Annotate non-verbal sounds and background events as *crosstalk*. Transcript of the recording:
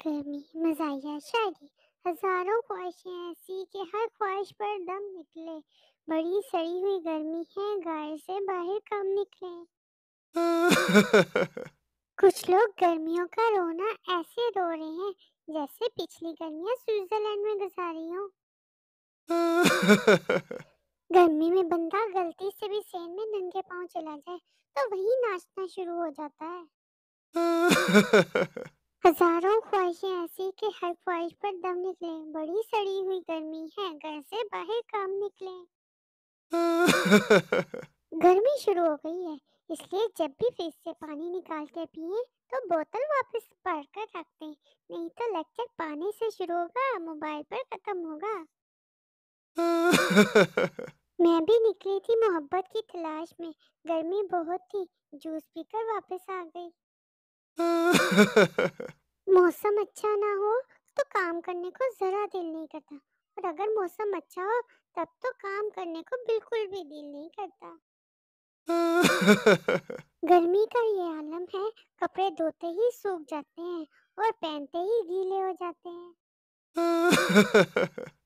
गर्मी मजाया शादी हजारों ख्वाहिशें ऐसी कि हर ख्वाहिश पर दम निकले बड़ी सड़ी हुई गर्मी है गाय से बाहर कम निकले *laughs* कुछ लोग गर्मियों का रोना ऐसे रो रहे हैं जैसे पिछली गर्मियां स्विट्जरलैंड में गुजारी हो गर्मी में बंदा गलती से भी सेन में नंगे पांव चला जाए तो वही नाचना शुरू हो जाता है *laughs* हजारों ख्वाहिशें ऐसी कि हर ख्वाहिश पर दम निकले बड़ी सड़ी हुई गर्मी है घर से बाहर काम निकले *laughs* गर्मी शुरू हो गई है इसलिए जब भी फ्रिज से पानी निकाल के पिए तो बोतल वापस भर कर रख नहीं तो लेक्चर पानी से शुरू होगा मोबाइल पर खत्म होगा *laughs* मैं भी निकली थी मोहब्बत की तलाश में गर्मी बहुत थी जूस पीकर वापस आ गई *laughs* मौसम अच्छा ना हो तो काम करने को जरा दिल नहीं करता और अगर मौसम अच्छा हो तब तो काम करने को बिल्कुल भी दिल नहीं करता *laughs* गर्मी का ये आलम है कपड़े धोते ही सूख जाते हैं और पहनते ही गीले हो जाते हैं *laughs*